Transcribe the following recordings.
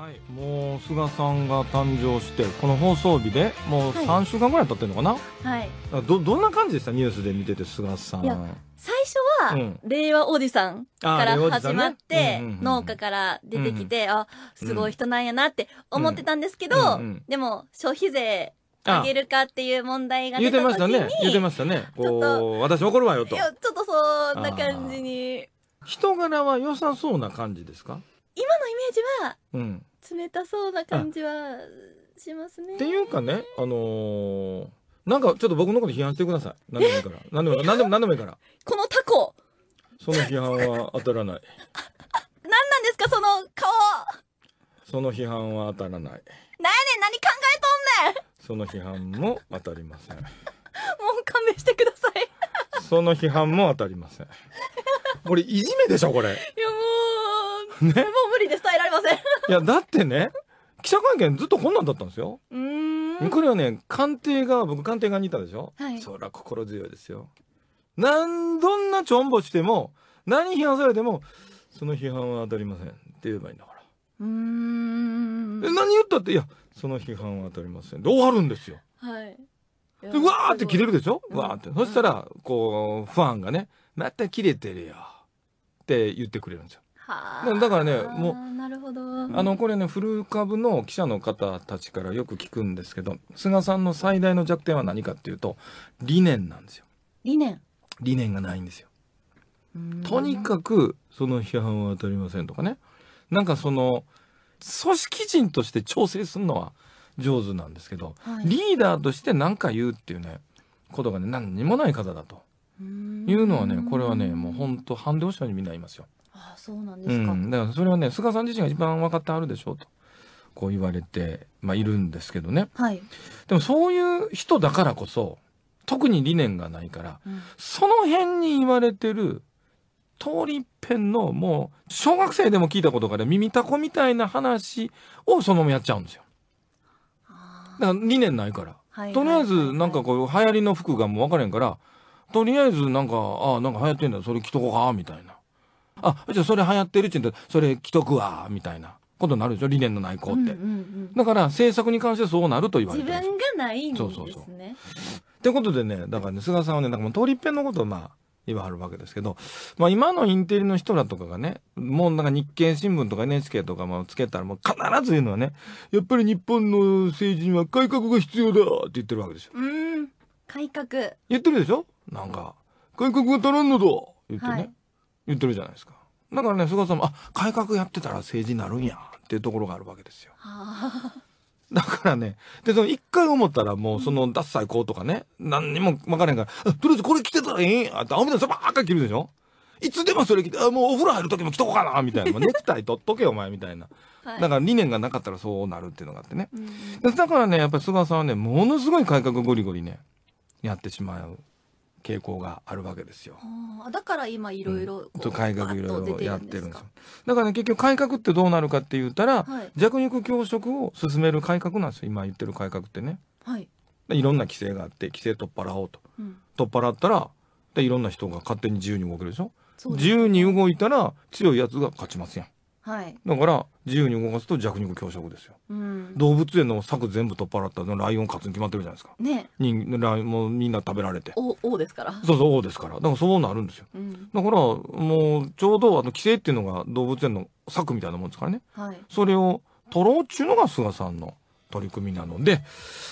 はい、もう菅さんが誕生してこの放送日でもう3週間ぐらい経ってるのかな、はい、どどんな感じでしたニュースで見てて菅さん最初は、うん、令和おじさんから始まって、ねうんうんうん農家から出てきて、うんうん、あすごい人なんやなって思ってたんですけど、うんうんうん、でも消費税あげるかっていう問題が出た時に言ってましたね言ってましたねこう私怒るわよといやちょっとそんな感じに人柄は良さそうな感じですか今のイメージは、うん、冷たそうな感じはしますね。っていうかね、あのーなんかちょっと僕のこと批判してください。何でもいいから。何でも何でも何でもいいから。このタコその批判は当たらない。何なんですかその顔その批判は当たらない。何やねん何考えとんねその批判も当たりません。んもう勘弁してください。その批判も当たりません。これいじめでしょこれ。いやもう、ねもう無理です耐えられません。いやだってね記者会見ずっとこんなんだったんですよ。うんこれはね官邸側僕官邸側にいたでしょ、はい、そりゃ心強いですよ。なんどんなちょんぼしても何批判されてもその批判は当たりませんって言えばいいんだから。うん何言ったっていやその批判は当たりませんで終わるんですよ。はい、いでわーって切れるでしょ、うわーって、そしたらこうファンがね「また切れてるよ」って言ってくれるんですよ。だからねもうなるほどあのこれね古株の記者の方たちからよく聞くんですけど菅さんの最大の弱点は何かっていうと理念なんですよ。理念理念がないんですよ。とにかくその批判は当たりませんとかねなんかその組織人として調整するのは上手なんですけど、はい、リーダーとして何か言うっていうねことがね何にもない方だと。いうのはねこれはねもう本当ハンデにみんないますよ。あそうなんですか、だからそれはね菅さん自身が一番分かってあるでしょうとこう言われて、まあ、いるんですけどね、はい、でもそういう人だからこそ特に理念がないから、うん、その辺に言われてる通り一遍のもう小学生でも聞いたことから耳たこみたいな話をそのままやっちゃうんですよ。だから理念ないから、はいはいはいはい、とりあえずなんかこう流行りの服がもう分からへんからとりあえずなんかああなんか流行ってんだそれ着とこうかみたいなあじゃあそれ流行ってるって言ってそれ着とくわみたいなことになるでしょ理念のない子って、うんうんうん、だから政策に関してそうなると言われて自分がないんですねそうそうそうってことでねだからね菅さんはねなんかもう通り一遍のことをまあ言わはるわけですけど、まあ、今のインテリの人らとかがねもうなんか日経新聞とか NHK とかもつけたらもう必ず言うのはねやっぱり日本の政治には改革が必要だって言ってるわけですよ。うん改革言ってるでしょなんか、改革が足らんのだ言ってね、はい、言ってるじゃないですか。だからね、菅さんも、あ、改革やってたら政治になるんや、っていうところがあるわけですよ。だからね、で、その一回思ったらもうその、脱ッいこうとかね、何にも分からへんから、とりあえずこれ着てたらええんや、って、青みのいばっか着るでしょいつでもそれ着て、あ、もうお風呂入る時も着とこうかな、みたいな。ネクタイ取っとけお前、みたいな。だから理念がなかったらそうなるっていうのがあってね。だからね、やっぱり菅さんはね、ものすごい改革ゴリゴリね、やってしまう。傾向があるわけですよ。だから今いろいろ改革いろいろやってるんですだから、ね、結局改革ってどうなるかって言ったら、はい、弱肉強食を進める改革なんですよ今言ってる改革ってね。はい、いろんな規制があって規制取っ払おうと、うん、取っ払ったらでいろんな人が勝手に自由に動けるでしょ。ね、自由に動いたら強いやつが勝ちますやん。はい、だから自由に動かすと弱肉強食ですよ、うん、動物園の柵全部取っ払ったらライオン勝つに決まってるじゃないですか、ね、人ライもうみんな食べられて王ですからそうそう王ですからだからそうなるんですよ、うん、だからもうちょうどあの規制っていうのが動物園の柵みたいなもんですからね、はい、それを取ろうっちゅうのが菅さんの取り組みなので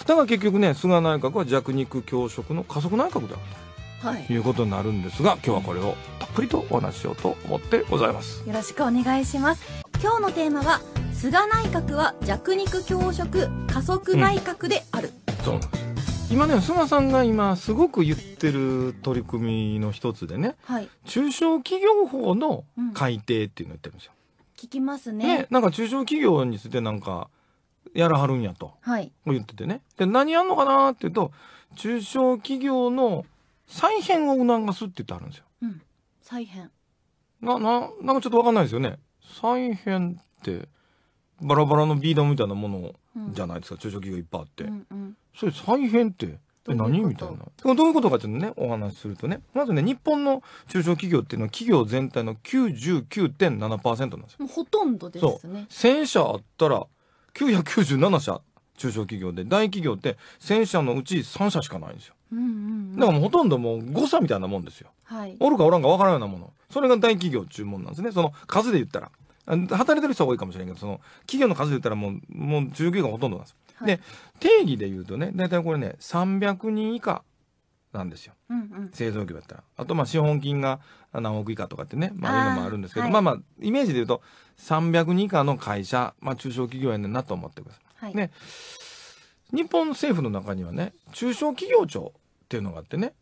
だから結局ね菅内閣は弱肉強食の加速内閣だったいうことになるんですが、今日はこれをたっぷりとお話ししようと思ってございますよろしくお願いします今日のテーマは菅内閣は弱肉強食加速内閣である、うん、そうなんです今ね菅さんが今すごく言ってる取り組みの一つでね、はい、中小企業法の改定っていうのを言ってるんですよ、うん、聞きますねねなんか中小企業についてなんかやらはるんやと、はい、言っててねで何やんのかなっていうと中小企業の再編を促すって言ってあるんですよ。うん、再編。な、な、なんかちょっとわかんないですよね。再編って、バラバラのビーダみたいなものじゃないですか、中小企業いっぱいあって。うんうん、それ再編って、え何みたいなどういうことかちょっとねお話しするとねまずね日本の中小企業っていうのは企業全体の99.7%なんですよほとんどですねそう1000社あったら997社中小企業で大企業って1000社のうち3社しかないんですよ、うんうんうん、だからもうほとんどもう誤差みたいなもんですよ、はい、おるかおらんか分からんようなものそれが大企業注文なんですねその数で言ったら働いてる人は多いかもしれんけどその企業の数で言ったらもうもう企業がほとんどなんです、はい、で定義で言うとね大体これね300人以下なんですよ、うんうん、製造業だったらあとまあ資本金が何億以下とかってねまあいうのもあるんですけど、はい、まあまあイメージで言うと300人以下の会社、まあ、中小企業やねんなと思ってくださいはい、ね、日本政府の中にはね中小企業庁っていうのがあってね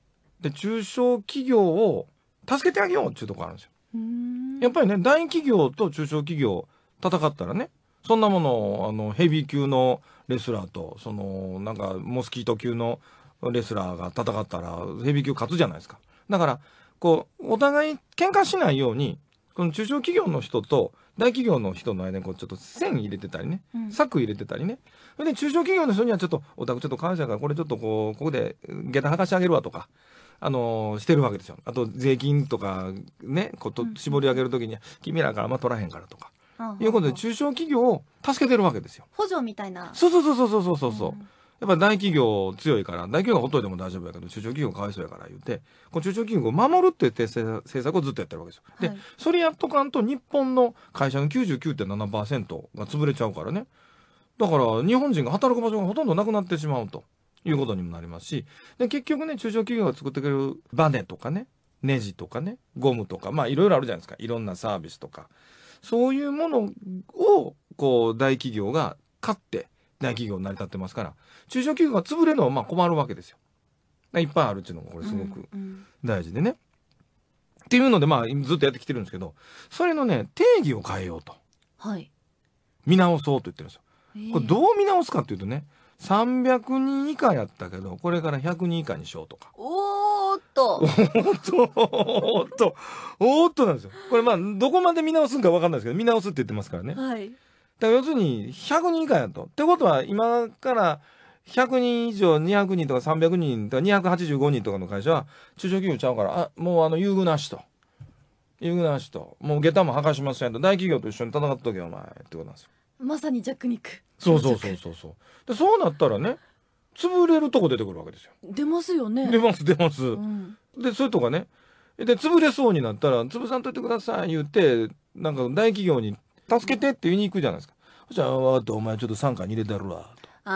で中小企業を助けてあげようっていうとこあるんですよ。やっぱりね大企業と中小企業戦ったらねそんなものあのヘビー級のレスラーとそのなんかモスキート級のレスラーが戦ったらヘビー級勝つじゃないですか。だからこうお互い喧嘩しないようにこの中小企業の人と大企業の人の間にこうちょっと線入れてたりね、うん、入れてたりねで中小企業の人にはちょっとお宅ちょっと感謝がこれちょっとこうここで下駄はかしてあげるわとか。あのしてるわけですよあと税金とかねこと、う絞り上げるときに君らがあんま取らへんからとか、いうことで中小企業を助けてるわけですよ。補助みたいな。そうそうそうそうそうそうそう。うん、やっぱ大企業強いから、大企業がほっといても大丈夫やけど、中小企業がかわいそうやから言うて、この中小企業を守るって言って政策をずっとやってるわけですよ。はい、で、それやっとかんと日本の会社の99.7%が潰れちゃうからね。だから日本人が働く場所がほとんどなくなってしまうということにもなりますし、で、結局ね、中小企業が作ってくれるバネとかね、ネジとかね、ゴムとか、まあいろいろあるじゃないですか。いろんなサービスとか。そういうものを、こう、大企業が買って、大企業成り立ってますから中小企業が潰れるのはまあ困るわけですよ。いっぱいあるっていうのもこれすごく大事でね。うんうん、っていうのでまあずっとやってきてるんですけどそれのね定義を変えようと、はい、見直そうと言ってるんですよ。これどう見直すかっていうとね300人以下やったけどこれから100人以下にしようとか。おっとおっとおっとなんですよ。これまあどこまで見直すんか分かんないですけど見直すって言ってますからね。はいだから要するに100人以下やと。ってことは今から100人以上200人とか300人とか285人とかの会社は中小企業ちゃうからあもうあの優遇なしと優遇なしともう下駄も履かしませんと大企業と一緒に戦っとけお前ってことなんですよまさに弱肉そうそうそうそうそうでそうなったらね潰れるとこ出てくるわけですよ出ますよね出ます出ます、うん、でそれとかねで潰れそうになったら潰さんといてください言ってなんか大企業に助けてって言いに行くじゃないですか。そしたら、わった、お前ちょっと傘下に入れたるわ。あ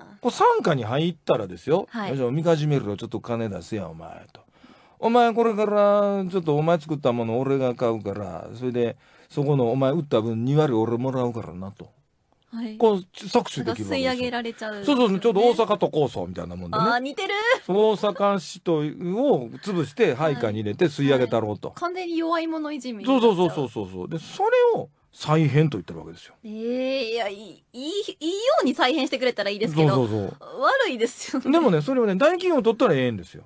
あ。こう傘下に入ったらですよ。はい。じゃあ、みかじめるろ、ちょっと金出せや、お前と。お前これからちょっとお前作ったもの俺が買うからそれでそこのお前売った分2割俺もらうからなと。はい、こう搾取できる吸い上げられちゃう、ね、そうそうちょうど大阪都構想みたいなもんでねあ似てる大阪市とを潰して配下に入れて吸い上げたろうと、はいはい、完全に弱い者いじめそうそうそうそうそうでそれを再編と言ってるわけですよ。ええー、いやいいいいいように再編してくれたらいいですけどそうそうそう悪いですよ、ね、でもねそれをね大企業取ったらええんですよ。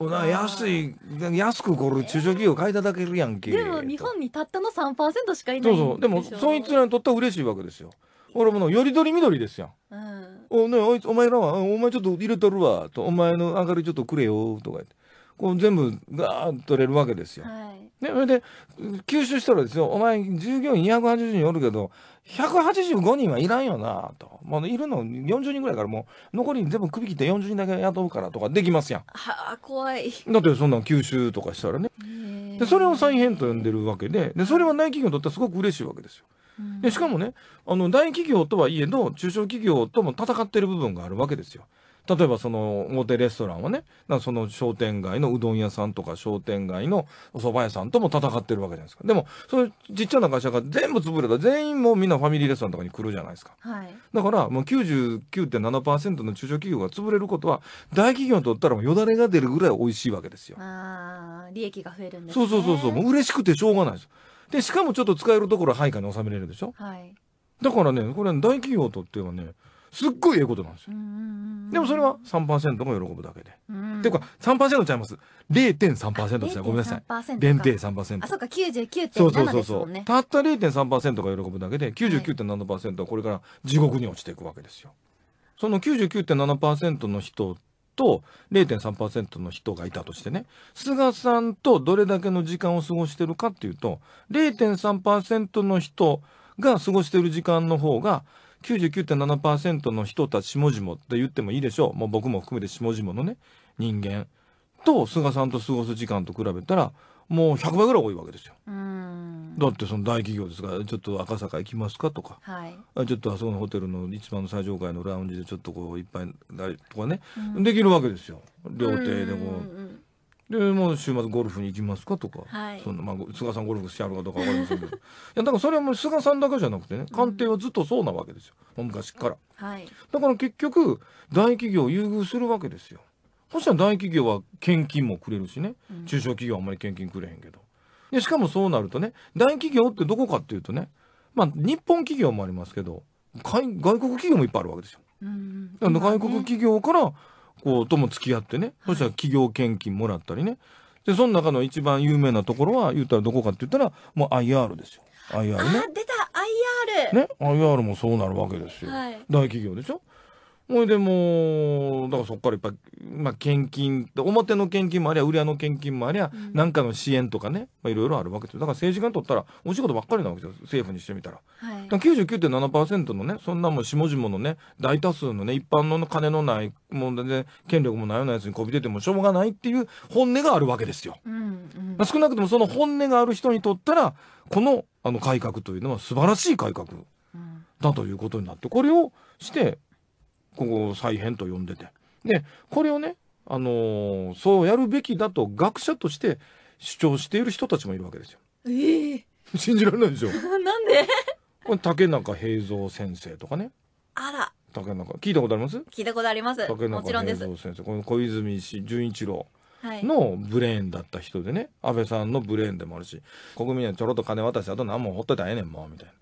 な安い安くこれ中小企業買いただけるやんけ、でも日本にたったの3%しかいないそうそうでもそいつらにとっては嬉しいわけですよ俺もよりどりみどりですよ。うん、おねおいつお前らはお前ちょっと入れとるわとお前の明かりちょっとくれよとか言ってこう全部ガーッと取れるわけですよ。はい、でそれで吸収したらですよお前従業員280人おるけど185人はいらんよなと、まあ、いるの40人ぐらいからもう残り全部首切って40人だけ雇うからとかできますやん。はあ怖い。だってそんなん吸収とかしたらね。でそれを再編と呼んでるわけででそれは内企業にとってはすごく嬉しいわけですよ。でしかもねあの大企業とはいえど中小企業とも戦ってる部分があるわけですよ。例えばその大手レストランはねその商店街のうどん屋さんとか商店街のお蕎麦屋さんとも戦ってるわけじゃないですかでもそういうちっちゃな会社が全部潰れたら全員もみんなファミリーレストランとかに来るじゃないですか、はい、だからもう99.7%の中小企業が潰れることは大企業にとったらもうよだれが出るぐらい美味しいわけですよあ利益が増えるんです、ね、そうそうそうそうもう嬉しくてしょうがないですでしかもちょっと使えるところ配下に収めれるでしょ、はい、だからねこれ、大企業とってはねすっごいええことなんですよでもそれは3%が喜ぶだけでっていうか3%ちゃいます0.3%ですねごめんなさい0.3%あそうか99.7そうそうそうそう、ね、たった0.3%が喜ぶだけで99.7%はこれから地獄に落ちていくわけですよ、はい、その99.7%の人と0.3%の人がいたとしてね、菅さんとどれだけの時間を過ごしてるかっていうと、0.3%の人が過ごしてる時間の方が、99.7%の人たち、下々って言ってもいいでしょう。もう僕も含めて下々のね、人間と菅さんと過ごす時間と比べたら、もう100倍ぐらい多いわけですよ。だってその大企業ですからちょっと赤坂行きますかとか、はい、ちょっとあそこのホテルの一番の最上階のラウンジでちょっとこういっぱいとかね、できるわけですよ料亭でも。う。でもう週末ゴルフに行きますかとか、はい、そのまあ、菅さんゴルフしてやるかどうか分かりませんけどいやだからそれはもう菅さんだけじゃなくてね官邸はずっとそうなわけですよ昔から、はい、だから結局大企業優遇するわけですよ。そしたら大企業は献金もくれるしね、中小企業はあんまり献金くれへんけどでしかもそうなるとね大企業ってどこかっていうとねまあ日本企業もありますけど外国企業もいっぱいあるわけですよ。うん、外国企業からこうとも付き合ってね、そしたら企業献金もらったりね、でその中の一番有名なところは言ったらどこかって言ったらもう IR ですよ IR ねあ出た IR ね IR もそうなるわけですよ、はい、大企業でしょほいでもうだからそこからやっぱ、まあ、献金表の献金もありゃ裏の献金もありゃ何、うん、かの支援とかねいろいろあるわけですだから政治家にとったらお仕事ばっかりなわけですよ政府にしてみたら。はい、ら99.7%のねそんなも下々のね大多数のね一般の金のないも権力もないようなやつにこび出てもしょうがないっていう本音があるわけですよ。うんうん少なくともその本音がある人にとったらこのあの改革というのは素晴らしい改革だということになってこれをしてここ再編と呼んでて。で、これをね、あのー、そうやるべきだと学者として主張している人たちもいるわけですよ。えー、信じられないでしょ。なんでこれ竹中平蔵先生とかね。あら。竹中聞いたことあります聞いたことあります竹中平蔵先生この小泉氏純一郎のブレーンだった人でね、はい、安倍さんのブレーンでもあるし国民にはちょろっと金渡してあと何もほっといたらええねんもうみたいな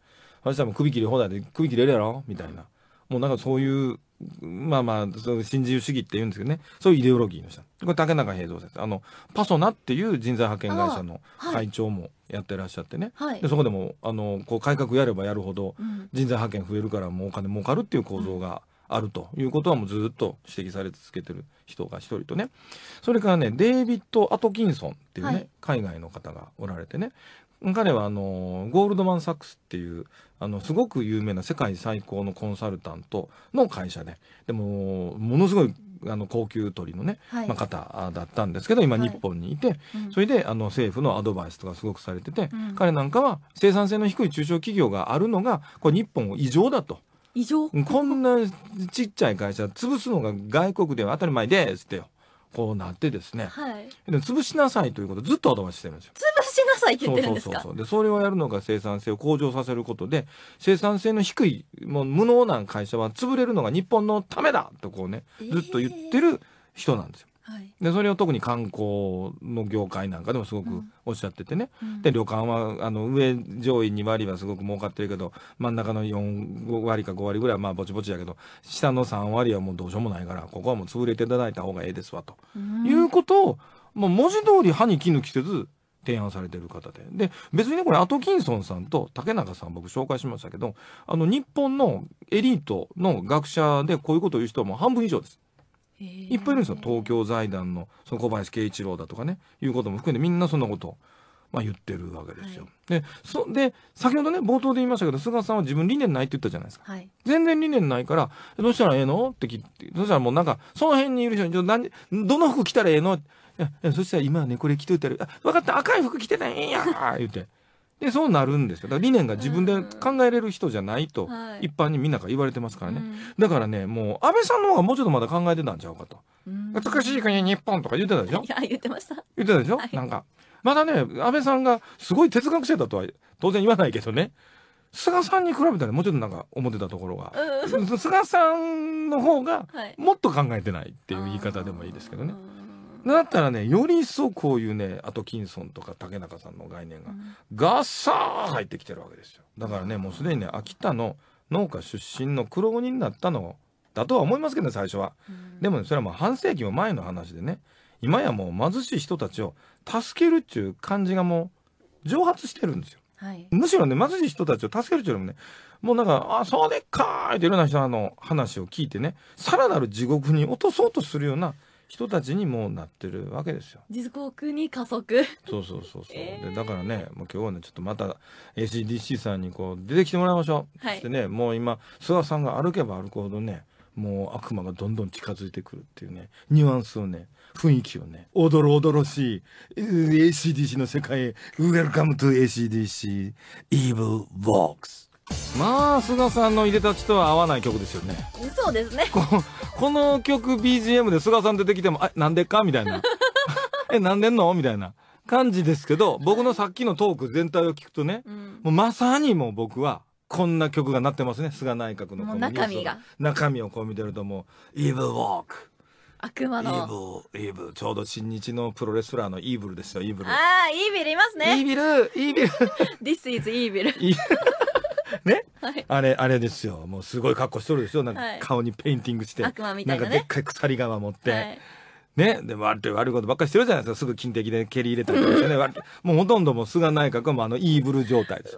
そしもら首切り放題で首切れるやろみたいなもうなんかそういうまあまあ、その新自由主義って言うんですけどね、そういうイデオロギーの人。これ竹中平蔵先あの、パソナっていう人材派遣会社の会長もやってらっしゃってね。はい、でそこでも、あの、こう改革やればやるほど、人材派遣増えるからもうお金儲かるっていう構造が、あるということはもうずっと指摘され続けてる人が一人とねそれからねデイビッド・アトキンソンっていうね、はい、海外の方がおられてね彼はあのゴールドマン・サックスっていうあのすごく有名な世界最高のコンサルタントの会社ででもものすごいあの高級りのね、はい、まあ、方だったんですけど今日本にいて、はいうん、それであの政府のアドバイスとかすごくされてて、うん、彼なんかは生産性の低い中小企業があるのがこれ日本を異常だと。異常こんなちっちゃい会社潰すのが外国では当たり前ですってこうなってですね、はい、で潰しなさいということずっとアドバイスしてるんですよ。潰しさいって言ってるんですかそうそうそうでそれをやるのが生産性を向上させることで生産性の低いもう無能な会社は潰れるのが日本のためだとこうねずっと言ってる人なんですよ。えー、はい、でそれを特に観光の業界なんかでもすごくおっしゃっててね、うんで旅館はあの上上位2割はすごく儲かってるけど真ん中の4割か5割ぐらいはまあぼちぼちやけど下の3割はもうどうしようもないからここはもう潰れていただいた方がええですわと、うん、いうことを、もう文字通り歯に衣着せず提案されてる方で。で、別にね、これ、アトキンソンさんと竹中さん、僕紹介しましたけど、あの、日本のエリートの学者でこういうことを言う人はもう半分以上です。いっぱいいるんですよ。東京財団の、その小林慶一郎だとかね、いうことも含んで、みんなそんなことを。まあ、言ってるわけですよ。はい、でそで先ほどね冒頭で言いましたけど菅さんは自分理念ないって言ったじゃないですか、はい、全然理念ないからどうしたらええのって聞いてそしたらもうなんかその辺にいる人にどの服着たらええのいやそしたら今ねこれ着といたら「あ分かった赤い服着てないんや」言うて。でそうなるんですだから理念が自分で考えれる人じゃないと一般にみんなが言われてますからね、だからねもう安倍さんの方がもうちょっとまだ考えてたんちゃうかと「美しい国日本」とか言ってたでしょいや言ってました言ってたでしょ、はい、なんかまだね安倍さんがすごい哲学者だとは当然言わないけどね菅さんに比べたらもうちょっとなんか思ってたところが、菅さんの方がもっと考えてないっていう言い方でもいいですけどね。だったらねより一層こういうねアトキンソンとか竹中さんの概念が、ガッサー入ってきてるわけですよだからねもうすでにね秋田の農家出身の黒労人だったのだとは思いますけどね最初は、うん、でも、ね、それはもう半世紀も前の話でね今やもう貧しい人たちを助けるっていう感じがもう蒸発してるんですよ、はい、むしろね貧しい人たちを助けるっていうよりもねもうなんか「あそうでっかーい」っていろんな人の話を聞いてねさらなる地獄に落とそうとするような人たちにもなってるわけですよ。時刻に加速。そうそうそうそう。えー、でだからね、もう今日はねちょっとまた ACDC さんにこう出てきてもらいましょう。はい。でね、もう今諏訪さんが歩けば歩くほどね、もう悪魔がどんどん近づいてくるっていうね、ニュアンスをね、雰囲気をね、おどろおどろしい ACDC の世界へ Welcome to ACDC Evil b クス。まあ菅さんのいでたちとは合わない曲ですよねそうですねここの曲 BGM で菅さん出てきても「あなんでか? 」みたいな「えなんでんの?」みたいな感じですけど僕のさっきのトーク全体を聞くとね、うん、もうまさにもう僕はこんな曲がなってますね菅内閣のの中身が中身をこう見てるともう「イーブルウォーク」悪魔のイーブルイーブルちょうど新日のプロレスラーのイーブルですよイーブルああイーブルいますねイーブルイーブル This is イーブル ね、はい、あれあれですよもうすごい格好しとるですよなんか顔にペインティングして、はいなね、なんかでっかい鎖釜持って。はいね、でも悪い悪いことばっかりしてるじゃないですかすぐ金的で蹴り入れたりとかしてねもうほとんども菅内閣はもうあのイーブル状態です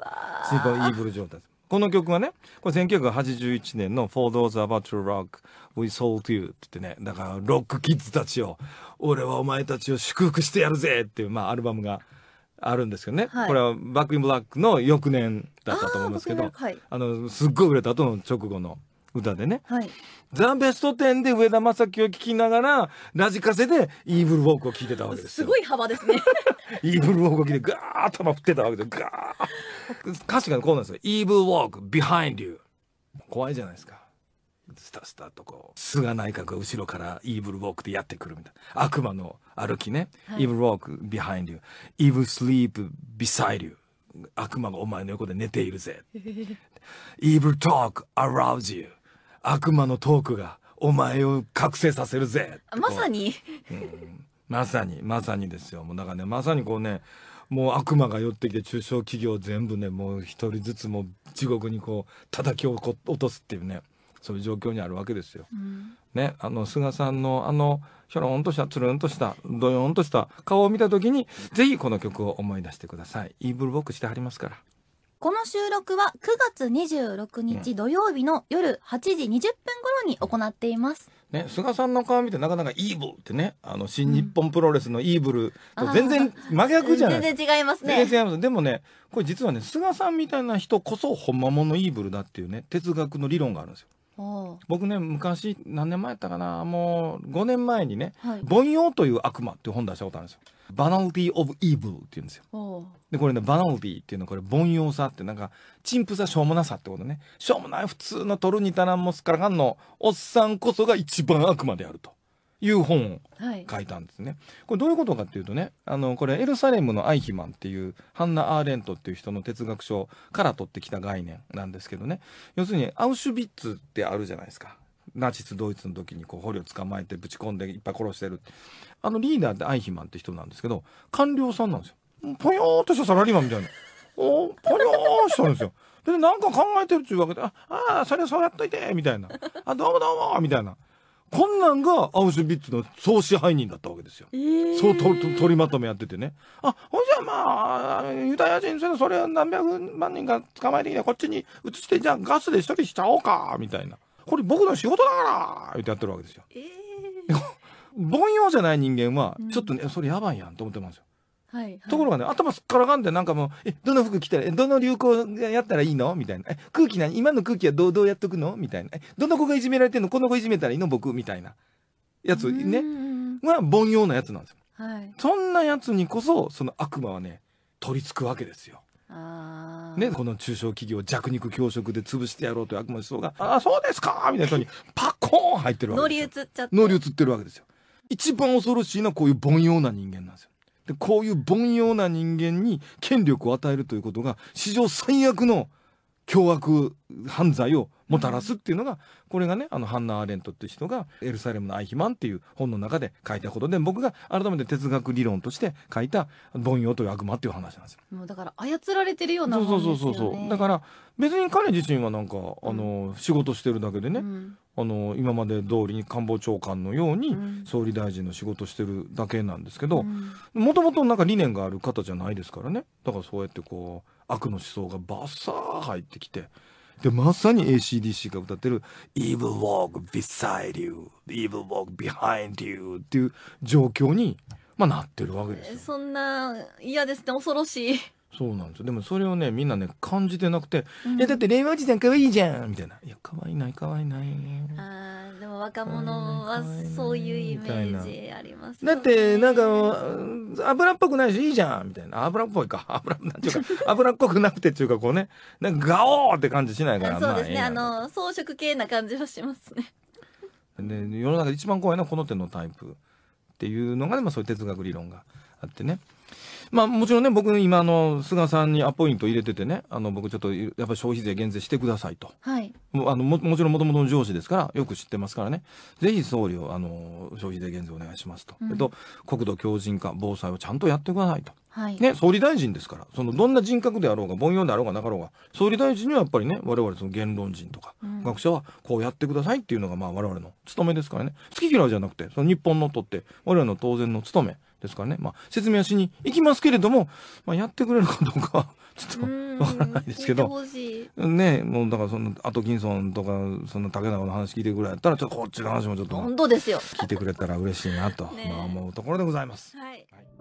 イーブル状態ですこの曲はねこれ1981年の「For Those About to Rock We Sold You」って言ってねだからロックキッズたちを「俺はお前たちを祝福してやるぜ」っていう、まあ、アルバムが。あるんですけどね、はい、これはバック・イン・ブラックの翌年だったと思うんですけどあ、はい、あのすっごい売れた後の直後の歌でね、はい、ザ・ベストテン」で上田正樹を聴きながらラジカセでイーブルウォークを聴いてたわけですすごい幅ですねイーブルウォークを聴いてガーッ頭振ってたわけでガーッ歌詞がこうなんですよ「イーブルウォークビハインド・ュー」怖いじゃないですかスタスタとこう菅内閣が後ろからイーブルウォークでやってくるみたいな悪魔の歩きね、はい、イーブルウォークビハインドユーイーブルスリープビサイドユー悪魔がお前の横で寝ているぜ イーブルトークアラウズユー悪魔のトークがお前を覚醒させるぜまさに、うん、まさにまさにですよもうだからねまさにこうねもう悪魔が寄ってきて中小企業全部ねもう一人ずつもう地獄にこう叩き落とすっていうねそういう状況にあるわけですよ。うん、ね、あの菅さんのあのひょろんとしたつるんとしたどよんとした顔を見た時にぜひこの曲を思い出してください。イーブルボックしてはりますから。この収録は9月26日土曜日の夜8時20分頃に行っています。ね、菅さんの顔見てなかなかイーブルってね、あの新日本プロレスのイーブルと全然真逆じゃない、うん、全然違いますね。全然違います。でもね、これ実はね、菅さんみたいな人こそほんまものイーブルだっていうね、哲学の理論があるんですよ。僕ね昔何年前やったかなもう5年前にね「はい、凡庸という悪魔」っていう本出したことあるんですよ。バナルティ・オブ・イーブルって言うんですよ。でこれねバナルティっていうのはこれ凡庸さってなんか陳腐さしょうもなさってことねしょうもない普通の取るに足らんもすからかんのおっさんこそが一番悪魔であると。いう本を書いたんですね。はい、これどういうことかっていうとねあのこれエルサレムのアイヒマンっていうハンナ・アーレントっていう人の哲学書から取ってきた概念なんですけどね要するにアウシュビッツってあるじゃないですか。ナチスドイツの時にこう捕虜捕まえてぶち込んでいっぱい殺してるあのリーダーってアイヒマンって人なんですけど官僚さんなんですよ。ぽよーっとしたサラリーマンみたいな。おぽよーしたんですよ。でなんか考えてるっちゅうわけで「ああそれそうやっといて」みたいな「あどうもどうも」みたいな。こんなんがアウシュビッツの総支配人だったわけですよ。えー、そうと取りまとめやっててね。あ、ほんじゃまあ、ユダヤ人それを何百万人か捕まえてきて、こっちに移して、じゃあガスで処理しちゃおうか、みたいな。これ僕の仕事だからってやってるわけですよ。えー、凡庸じゃない人間は、ちょっとね、それやばいやんと思ってますよ。はいところがね頭すっからかんでなんかもう「えどの服着たらえ、どの流行やったらいいの?」みたいな「え空気何今の空気はどうどうやっとくの?」みたいなえ「どの子がいじめられてんのこの子いじめたらいいの僕」みたいなやつねが凡庸なやつなんですよ。はい、そんなやつにこそその悪魔はね取り付くわけですよ。ね、この中小企業弱肉強食で潰してやろうという悪魔思想が「ああそうですか」みたいな人にパコーン入ってるわけですよ。乗り移っちゃって乗り移ってるわけですよ。一番恐ろしいのはこういう凡庸な人間なんですよ。でこういう凡庸な人間に権力を与えるということが史上最悪の凶悪犯罪をもたらすっていうのが、これがねあのハンナ・アーレントっていう人が「エルサレムのアイヒマン」っていう本の中で書いたことで僕が改めて哲学理論として書いた「凡庸という悪魔」っていう話なんですよ。もうだから操られてるようなそうそうそうそうだから別に彼自身はなんか、あの仕事してるだけでね、うん、あの今まで通りに官房長官のように総理大臣の仕事してるだけなんですけどもともとなんか理念がある方じゃないですからねだからそうやってこう悪の思想がバッサー入ってきてでまさに ACDC が歌ってる「Evil Walk Beside You」「Evil Walk Behind You」っていう状況に、まあ、なってるわけですよ。そんな嫌ですね恐ろしい。そうなんですよでもそれをねみんなね感じてなくて「うん、いやだって令和おじさん可愛いじゃん」みたいな「いや可愛いない可愛いない」あでも若者はそういうイメージあります、ね、だってなんか油っぽくないしいいじゃんみたいな油っぽいか 油なんていうか 油っこくなくてっていうかこうねなんかガオーって感じしないからそうですね、まあ、あの装飾系な感じはしますねで世の中で一番怖いのはこの手のタイプっていうのが、でもそういう哲学理論があってね。まあ、もちろんね、僕、今、あの、菅さんにアポイント入れててね、あの、僕、ちょっと、やっぱり消費税減税してくださいと。はい。もあのももちろん、もともとの上司ですから、よく知ってますからね、ぜひ総理を、あの、消費税減税お願いしますと。うん、えっと、国土強靭化、防災をちゃんとやってくださいと。はい。ね、総理大臣ですから、その、どんな人格であろうが、凡庸であろうがなかろうが、総理大臣にはやっぱりね、我々、その言論人とか、うん、学者は、こうやってくださいっていうのが、まあ、我々の務めですからね、好き嫌いじゃなくて、その日本のとって、我々の当然の務め。ですからね、まあ、説明はしに行きますけれども、まあ、やってくれるかどうか ちょっとわからないですけど、ね、もうだからそのアトキンソンとかその竹中の話聞いてくれたらちょっとこっちの話もちょっと本当ですよ聞いてくれたら嬉しいなと、まあ、思うところでございます。はい、はい